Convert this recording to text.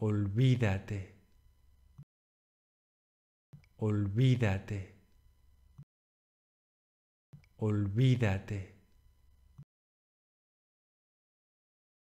Olvídate. Olvídate. Olvídate.